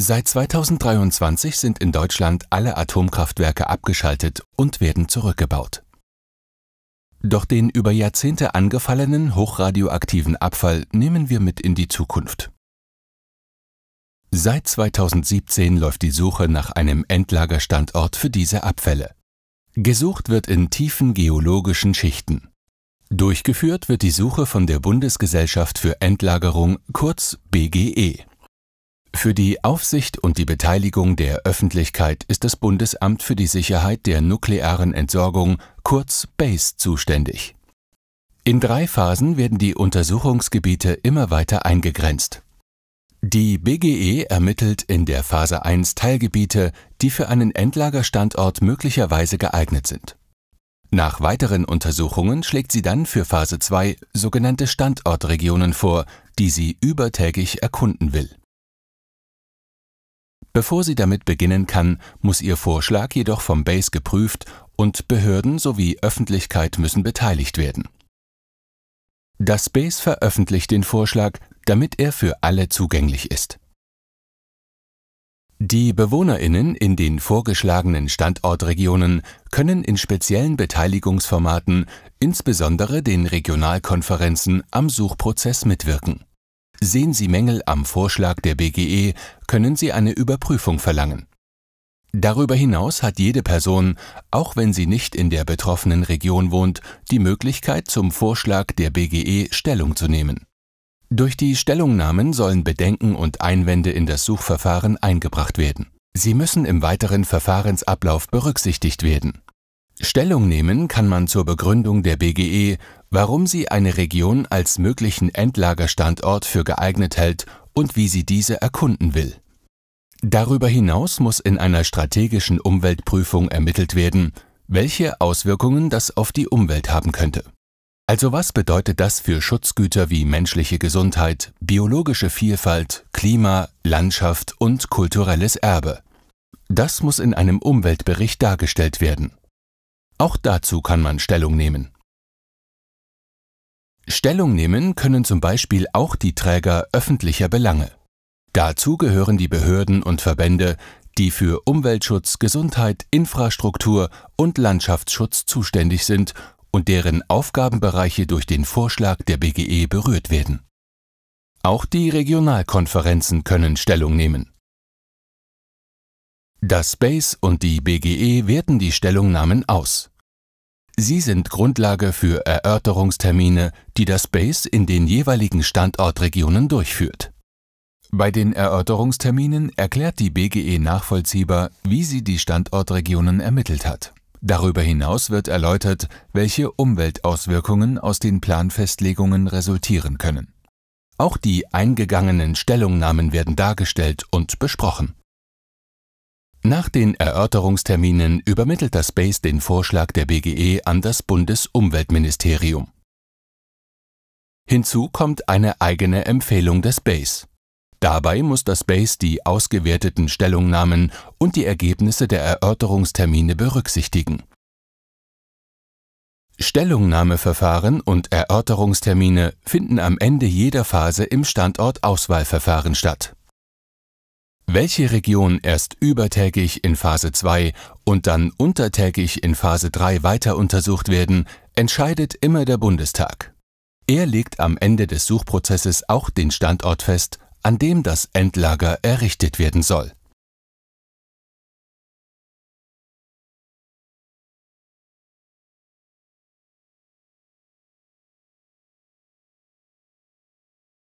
Seit 2023 sind in Deutschland alle Atomkraftwerke abgeschaltet und werden zurückgebaut. Doch den über Jahrzehnte angefallenen hochradioaktiven Abfall nehmen wir mit in die Zukunft. Seit 2017 läuft die Suche nach einem Endlagerstandort für diese Abfälle. Gesucht wird in tiefen geologischen Schichten. Durchgeführt wird die Suche von der Bundesgesellschaft für Endlagerung kurz BGE. Für die Aufsicht und die Beteiligung der Öffentlichkeit ist das Bundesamt für die Sicherheit der nuklearen Entsorgung kurz BASE zuständig. In drei Phasen werden die Untersuchungsgebiete immer weiter eingegrenzt. Die BGE ermittelt in der Phase 1 Teilgebiete, die für einen Endlagerstandort möglicherweise geeignet sind. Nach weiteren Untersuchungen schlägt sie dann für Phase 2 sogenannte Standortregionen vor, die sie übertägig erkunden will. Bevor sie damit beginnen kann, muss ihr Vorschlag jedoch vom BASE geprüft und Behörden sowie Öffentlichkeit müssen beteiligt werden. Das BASE veröffentlicht den Vorschlag, damit er für alle zugänglich ist. Die BewohnerInnen in den vorgeschlagenen Standortregionen können in speziellen Beteiligungsformaten, insbesondere den Regionalkonferenzen, am Suchprozess mitwirken Sehen Sie Mängel am Vorschlag der BGE, können Sie eine Überprüfung verlangen. Darüber hinaus hat jede Person, auch wenn sie nicht in der betroffenen Region wohnt, die Möglichkeit, zum Vorschlag der BGE Stellung zu nehmen. Durch die Stellungnahmen sollen Bedenken und Einwände in das Suchverfahren eingebracht werden. Sie müssen im weiteren Verfahrensablauf berücksichtigt werden. Stellung nehmen kann man zur Begründung der BGE, warum sie eine Region als möglichen Endlagerstandort für geeignet hält und wie sie diese erkunden will. Darüber hinaus muss in einer strategischen Umweltprüfung ermittelt werden, welche Auswirkungen das auf die Umwelt haben könnte. Also was bedeutet das für Schutzgüter wie menschliche Gesundheit, biologische Vielfalt, Klima, Landschaft und kulturelles Erbe? Das muss in einem Umweltbericht dargestellt werden. Auch dazu kann man Stellung nehmen. Stellung nehmen können zum Beispiel auch die Träger öffentlicher Belange. Dazu gehören die Behörden und Verbände, die für Umweltschutz, Gesundheit, Infrastruktur und Landschaftsschutz zuständig sind und deren Aufgabenbereiche durch den Vorschlag der BGE berührt werden. Auch die Regionalkonferenzen können Stellung nehmen. Das BASE und die BGE werten die Stellungnahmen aus. Sie sind Grundlage für Erörterungstermine, die das BASE in den jeweiligen Standortregionen durchführt. Bei den Erörterungsterminen erklärt die BGE nachvollziehbar, wie sie die Standortregionen ermittelt hat. Darüber hinaus wird erläutert, welche Umweltauswirkungen aus den Planfestlegungen resultieren können. Auch die eingegangenen Stellungnahmen werden dargestellt und besprochen. Nach den Erörterungsterminen übermittelt das BASE den Vorschlag der BGE an das Bundesumweltministerium. Hinzu kommt eine eigene Empfehlung des BASE. Dabei muss das BASE die ausgewerteten Stellungnahmen und die Ergebnisse der Erörterungstermine berücksichtigen. Stellungnahmeverfahren und Erörterungstermine finden am Ende jeder Phase im Standortauswahlverfahren statt welche Region erst übertägig in Phase 2 und dann untertägig in Phase 3 weiter untersucht werden, entscheidet immer der Bundestag. Er legt am Ende des Suchprozesses auch den Standort fest, an dem das Endlager errichtet werden soll.